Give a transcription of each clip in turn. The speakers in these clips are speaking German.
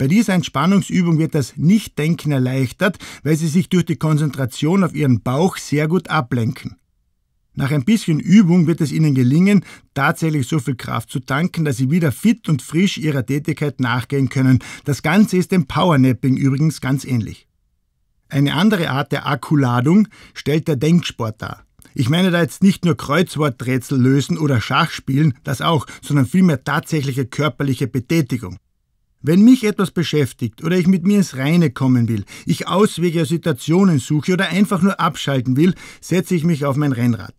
Bei dieser Entspannungsübung wird das Nichtdenken erleichtert, weil sie sich durch die Konzentration auf ihren Bauch sehr gut ablenken. Nach ein bisschen Übung wird es Ihnen gelingen, tatsächlich so viel Kraft zu tanken, dass Sie wieder fit und frisch Ihrer Tätigkeit nachgehen können. Das Ganze ist dem Powernapping übrigens ganz ähnlich. Eine andere Art der Akkuladung stellt der Denksport dar. Ich meine da jetzt nicht nur Kreuzworträtsel lösen oder Schach spielen, das auch, sondern vielmehr tatsächliche körperliche Betätigung. Wenn mich etwas beschäftigt oder ich mit mir ins Reine kommen will, ich Auswege aus Situationen suche oder einfach nur abschalten will, setze ich mich auf mein Rennrad.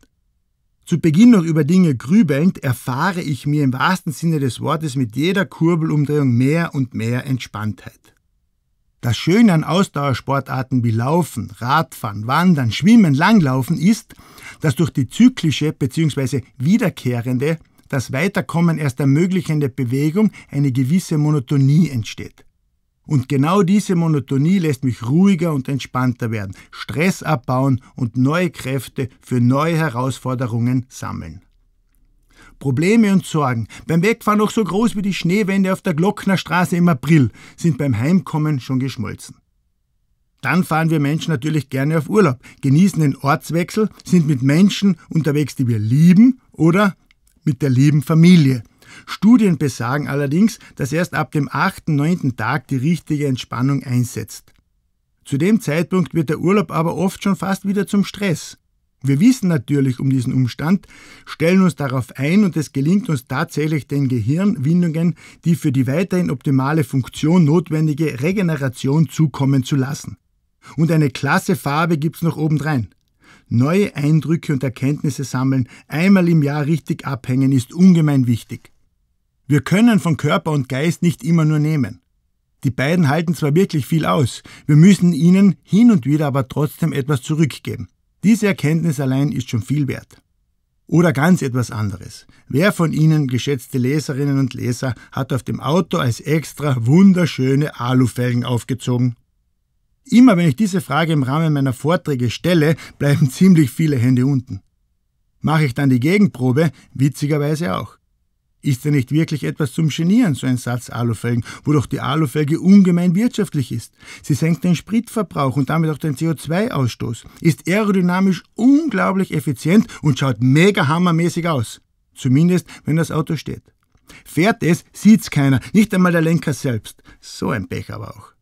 Zu Beginn noch über Dinge grübelnd, erfahre ich mir im wahrsten Sinne des Wortes mit jeder Kurbelumdrehung mehr und mehr Entspanntheit. Das Schöne an Ausdauersportarten wie Laufen, Radfahren, Wandern, Schwimmen, Langlaufen ist, dass durch die zyklische bzw. wiederkehrende das Weiterkommen erst ermöglichende Bewegung eine gewisse Monotonie entsteht. Und genau diese Monotonie lässt mich ruhiger und entspannter werden, Stress abbauen und neue Kräfte für neue Herausforderungen sammeln. Probleme und Sorgen, beim Wegfahren noch so groß wie die Schneewände auf der Glocknerstraße im April, sind beim Heimkommen schon geschmolzen. Dann fahren wir Menschen natürlich gerne auf Urlaub, genießen den Ortswechsel, sind mit Menschen unterwegs, die wir lieben oder mit der lieben Familie. Studien besagen allerdings, dass erst ab dem 8., 9. Tag die richtige Entspannung einsetzt. Zu dem Zeitpunkt wird der Urlaub aber oft schon fast wieder zum Stress. Wir wissen natürlich um diesen Umstand, stellen uns darauf ein und es gelingt uns tatsächlich den Gehirnwindungen, die für die weiterhin optimale Funktion notwendige Regeneration zukommen zu lassen. Und eine klasse Farbe gibt's noch obendrein. Neue Eindrücke und Erkenntnisse sammeln, einmal im Jahr richtig abhängen, ist ungemein wichtig. Wir können von Körper und Geist nicht immer nur nehmen. Die beiden halten zwar wirklich viel aus, wir müssen ihnen hin und wieder aber trotzdem etwas zurückgeben. Diese Erkenntnis allein ist schon viel wert. Oder ganz etwas anderes. Wer von Ihnen, geschätzte Leserinnen und Leser, hat auf dem Auto als extra wunderschöne Alufelgen aufgezogen? Immer wenn ich diese Frage im Rahmen meiner Vorträge stelle, bleiben ziemlich viele Hände unten. Mache ich dann die Gegenprobe, witzigerweise auch. Ist denn nicht wirklich etwas zum Genieren, so ein Satz Alufelgen, wodurch die Alufelge ungemein wirtschaftlich ist? Sie senkt den Spritverbrauch und damit auch den CO2-Ausstoß, ist aerodynamisch unglaublich effizient und schaut mega hammermäßig aus. Zumindest, wenn das Auto steht. Fährt es, sieht's keiner, nicht einmal der Lenker selbst. So ein Pech aber auch.